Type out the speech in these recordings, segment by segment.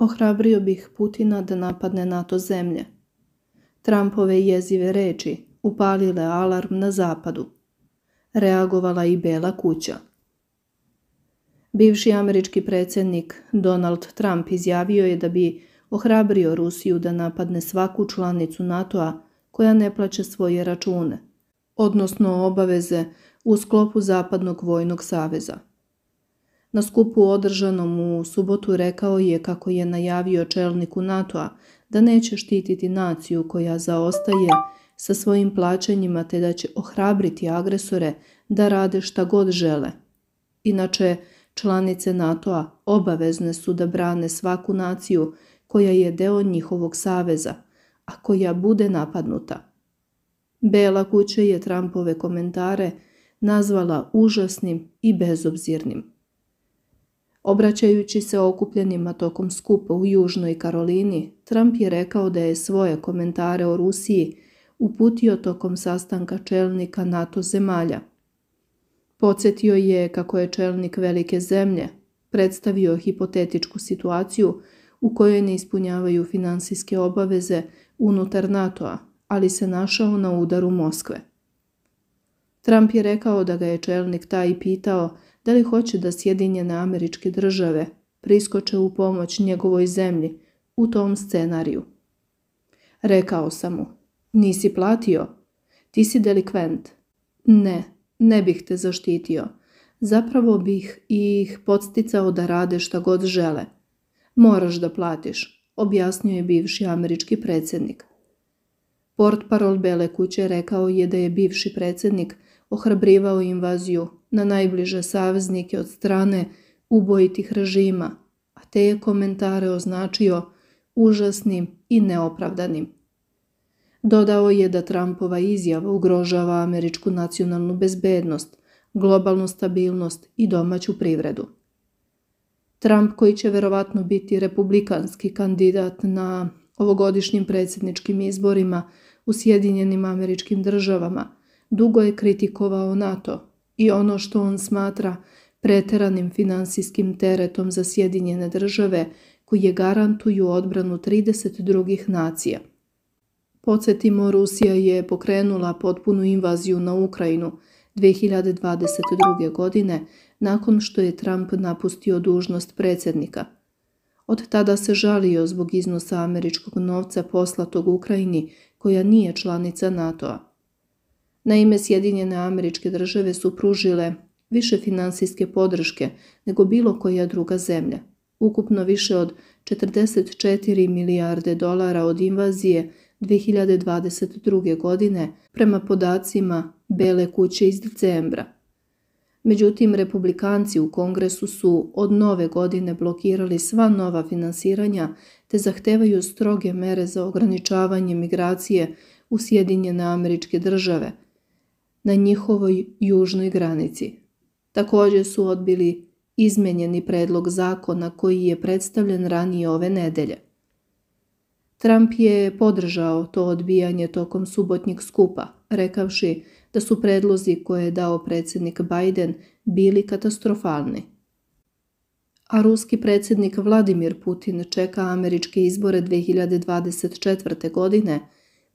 ohrabrio bih Putina da napadne NATO zemlje. Trumpove jezive reči upalile alarm na zapadu. Reagovala i Bela kuća. Bivši američki predsednik Donald Trump izjavio je da bi ohrabrio Rusiju da napadne svaku članicu NATO-a koja ne plaća svoje račune, odnosno obaveze u sklopu Zapadnog vojnog saveza. Na skupu održanom u subotu rekao je kako je najavio čelniku NATO-a da neće štititi naciju koja zaostaje sa svojim plaćanjima te da će ohrabriti agresore da rade šta god žele. Inače, članice NATO-a obavezne su da brane svaku naciju koja je deo njihovog saveza, a koja bude napadnuta. Bela kuća je Trumpove komentare nazvala užasnim i bezobzirnim. Obraćajući se okupljenima tokom skupa u Južnoj Karolini, Trump je rekao da je svoje komentare o Rusiji uputio tokom sastanka čelnika NATO zemalja. Podsjetio je kako je čelnik velike zemlje predstavio hipotetičku situaciju u kojoj ne ispunjavaju finansijske obaveze unutar NATO-a, ali se našao na udaru Moskve. Trump je rekao da ga je čelnik taj pitao Da li hoće da Sjedinjene američke države priskoče u pomoć njegovoj zemlji u tom scenariju? Rekao sam mu, nisi platio, ti si delikvent. Ne, ne bih te zaštitio. Zapravo bih ih podsticao da rade šta god žele. Moraš da platiš, objasnio je bivši američki predsednik. Port parol Bele kuće rekao je da je bivši predsednik ohrabrivao invaziju na najbliže saveznike od strane ubojitih režima, a te je komentare označio užasnim i neopravdanim. Dodao je da Trumpova izjava ugrožava američku nacionalnu bezbednost, globalnu stabilnost i domaću privredu. Trump, koji će verovatno biti republikanski kandidat na ovogodišnjim predsjedničkim izborima u Sjedinjenim američkim državama, dugo je kritikovao NATO i ono što on smatra preteranim finansijskim teretom za Sjedinjene države koje garantuju odbranu 30 drugih nacija. Podsjetimo, Rusija je pokrenula potpunu invaziju na Ukrajinu 2022. godine nakon što je Trump napustio dužnost predsjednika. Od tada se žalio zbog iznosa američkog novca poslatog Ukrajini koja nije članica NATO-a. Naime, Sjedinjene američke države su pružile više finansijske podrške nego bilo koja druga zemlja. Ukupno više od 44 milijarde dolara od invazije 2022. godine prema podacima Bele kuće iz decembra. Međutim, republikanci u kongresu su od nove godine blokirali sva nova finansiranja te zahtevaju stroge mere za ograničavanje migracije u Sjedinjene američke države – na njihovoj južnoj granici. Također su odbili izmenjeni predlog zakona koji je predstavljen ranije ove nedelje. Trump je podržao to odbijanje tokom subotnjeg skupa, rekavši da su predlozi koje je dao predsjednik Biden bili katastrofalni. A ruski predsjednik Vladimir Putin čeka američke izbore 2024. godine,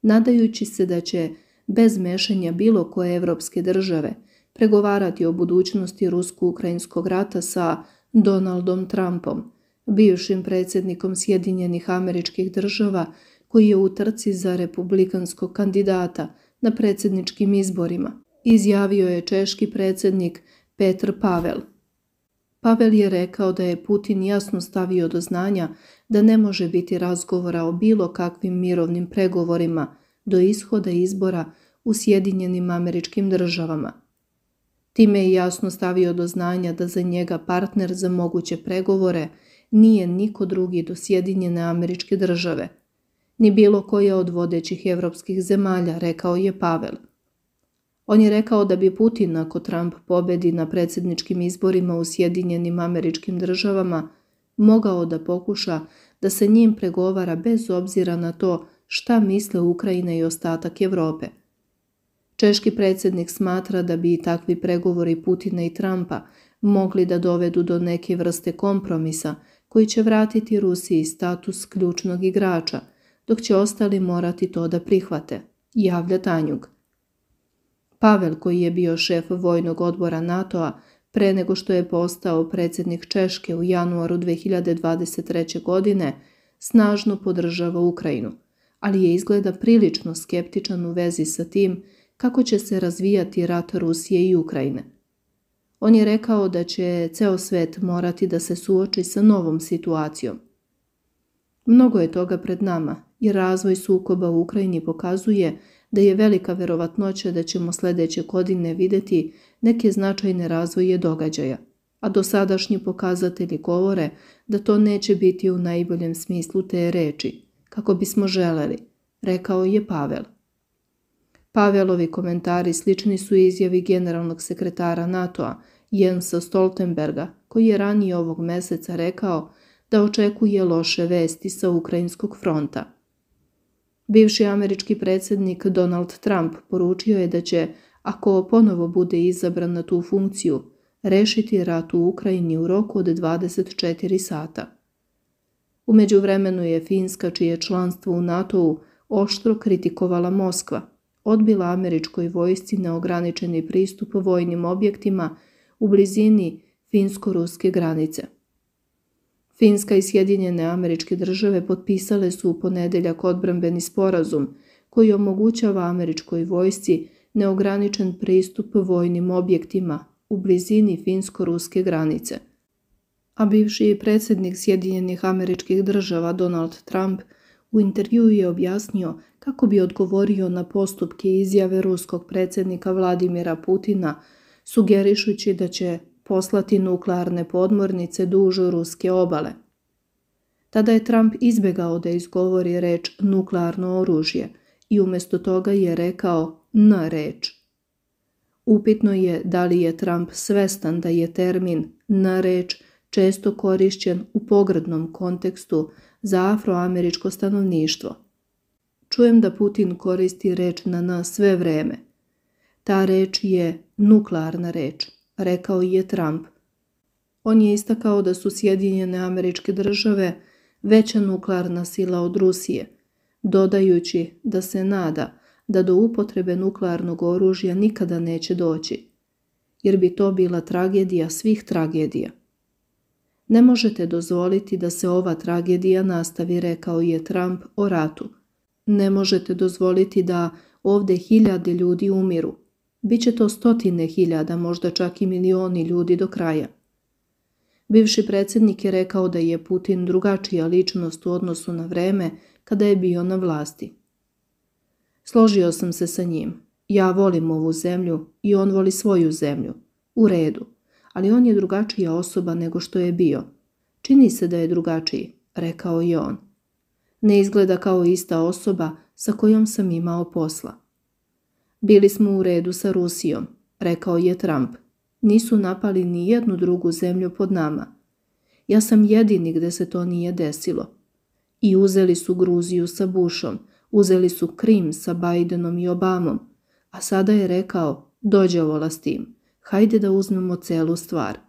nadajući se da će bez mešanja bilo koje evropske države, pregovarati o budućnosti rusko-ukrajinskog rata sa Donaldom Trumpom, bivšim predsjednikom Sjedinjenih američkih država koji je u trci za republikanskog kandidata na predsjedničkim izborima, izjavio je češki predsjednik Petr Pavel. Pavel je rekao da je Putin jasno stavio do znanja da ne može biti razgovora o bilo kakvim mirovnim pregovorima do ishoda izbora u Sjedinjenim američkim državama. Time je jasno stavio do znanja da za njega partner za moguće pregovore nije niko drugi do Sjedinjene američke države, ni bilo koja od vodećih evropskih zemalja, rekao je Pavel. On je rekao da bi Putin, ako Trump pobedi na predsedničkim izborima u Sjedinjenim američkim državama, mogao da pokuša da se njim pregovara bez obzira na to šta misle Ukrajina i ostatak Evrope. Češki predsednik smatra da bi takvi pregovori Putina i Trumpa mogli da dovedu do neke vrste kompromisa koji će vratiti Rusiji status ključnog igrača, dok će ostali morati to da prihvate, javlja Tanjug. Pavel, koji je bio šef vojnog odbora NATO-a, pre nego što je postao predsednik Češke u januaru 2023. godine, snažno podržava Ukrajinu – ali je izgleda prilično skeptičan u vezi sa tim kako će se razvijati rat Rusije i Ukrajine. On je rekao da će ceo svet morati da se suoči sa novom situacijom. Mnogo je toga pred nama, i razvoj sukoba u Ukrajini pokazuje da je velika verovatnoća da ćemo sledeće godine videti neke značajne razvoje događaja, a dosadašnji pokazatelji govore da to neće biti u najboljem smislu te reči – kako bismo želeli, rekao je Pavel. Pavelovi komentari slični su izjavi generalnog sekretara NATO-a Jensa Stoltenberga, koji je ranije ovog meseca rekao da očekuje loše vesti sa Ukrajinskog fronta. Bivši američki predsednik Donald Trump poručio je da će, ako ponovo bude izabran na tu funkciju, rešiti rat u Ukrajini u roku od 24 sata. Umeđu vremenu je Finska, čije članstvo u NATO-u oštro kritikovala Moskva, odbila američkoj vojsci neograničeni pristup vojnim objektima u blizini finsko-ruske granice. Finska i Sjedinjene američke države potpisale su u ponedeljak odbrambeni sporazum koji omogućava američkoj vojsci neograničen pristup vojnim objektima u blizini finsko-ruske granice – a bivši predsednik Sjedinjenih američkih država Donald Trump u intervju je objasnio kako bi odgovorio na postupke i izjave ruskog predsednika Vladimira Putina, sugerišući da će poslati nuklearne podmornice dužu ruske obale. Tada je Trump izbegao da izgovori reč nuklearno oružje i umesto toga je rekao na reč. Upitno je da li je Trump svestan da je termin na reč često korišćen u pogrednom kontekstu za afroameričko stanovništvo. Čujem da Putin koristi reč na nas sve vreme. Ta reč je nuklearna reč, rekao je Trump. On je istakao da su Sjedinjene američke države veća nuklearna sila od Rusije, dodajući da se nada da do upotrebe nuklearnog oružja nikada neće doći, jer bi to bila tragedija svih tragedija. Ne možete dozvoliti da se ova tragedija nastavi, rekao je Trump o ratu. Ne možete dozvoliti da ovdje hiljade ljudi umiru. Biće to stotine hiljada, možda čak i milioni ljudi do kraja. Bivši predsjednik je rekao da je Putin drugačija ličnost u odnosu na vreme kada je bio na vlasti. Složio sam se sa njim. Ja volim ovu zemlju i on voli svoju zemlju. U redu ali on je drugačija osoba nego što je bio. Čini se da je drugačiji, rekao je on. Ne izgleda kao ista osoba sa kojom sam imao posla. Bili smo u redu sa Rusijom, rekao je Trump. Nisu napali ni jednu drugu zemlju pod nama. Ja sam jedini gde se to nije desilo. I uzeli su Gruziju sa Bušom, uzeli su Krim sa Bidenom i Obamom, a sada je rekao dođe vola s tim. Hajde da uzmemo celu stvar.